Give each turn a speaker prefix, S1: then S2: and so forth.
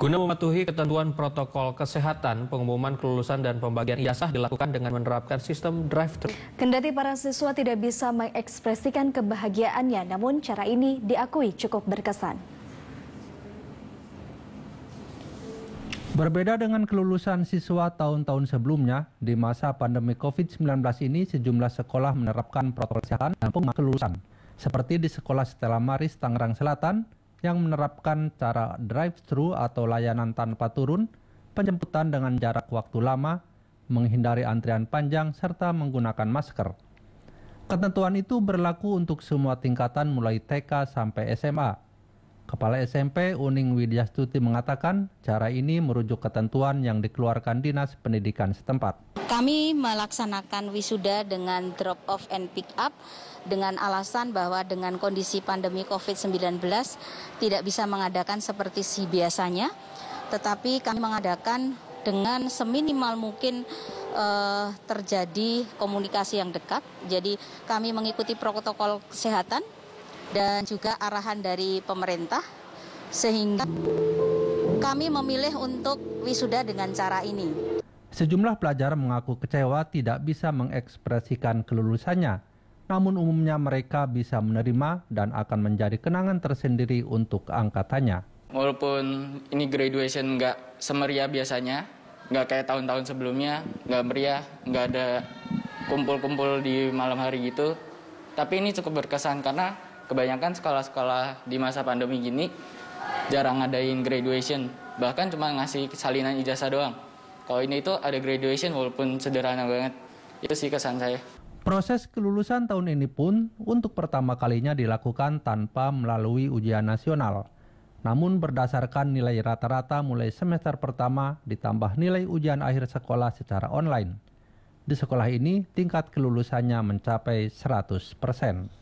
S1: Guna mematuhi ketentuan protokol kesehatan, pengumuman kelulusan dan pembagian ijazah dilakukan dengan menerapkan sistem drive-thru.
S2: Kendati para siswa tidak bisa mengekspresikan kebahagiaannya, namun cara ini diakui cukup berkesan.
S3: Berbeda dengan kelulusan siswa tahun-tahun sebelumnya, di masa pandemi COVID-19 ini sejumlah sekolah menerapkan protokol kesehatan dan pengumuman kelulusan. Seperti di Sekolah Stella Maris, Tangerang Selatan, yang menerapkan cara drive-thru atau layanan tanpa turun, penjemputan dengan jarak waktu lama, menghindari antrian panjang, serta menggunakan masker. Ketentuan itu berlaku untuk semua tingkatan mulai TK sampai SMA. Kepala SMP Uning Widyastuti mengatakan cara ini merujuk ketentuan yang dikeluarkan Dinas Pendidikan setempat.
S2: Kami melaksanakan wisuda dengan drop off and pick up dengan alasan bahwa dengan kondisi pandemi COVID-19 tidak bisa mengadakan seperti si biasanya, tetapi kami mengadakan dengan seminimal mungkin eh, terjadi komunikasi yang dekat. Jadi kami mengikuti protokol kesehatan dan juga arahan dari pemerintah sehingga kami memilih untuk wisuda dengan cara ini.
S3: Sejumlah pelajar mengaku kecewa tidak bisa mengekspresikan kelulusannya, namun umumnya mereka bisa menerima dan akan menjadi kenangan tersendiri untuk angkatannya.
S1: Walaupun ini graduation nggak semeriah biasanya, nggak kayak tahun-tahun sebelumnya, nggak meriah, nggak ada kumpul-kumpul di malam hari gitu, tapi ini cukup berkesan karena kebanyakan sekolah-sekolah di masa pandemi gini jarang ngadain graduation bahkan cuma ngasih salinan ijazah doang kalau ini itu ada graduation walaupun sederhana banget itu sih kesan saya
S3: Proses kelulusan tahun ini pun untuk pertama kalinya dilakukan tanpa melalui ujian nasional. Namun berdasarkan nilai rata-rata mulai semester pertama ditambah nilai ujian akhir sekolah secara online. Di sekolah ini tingkat kelulusannya mencapai 100 persen.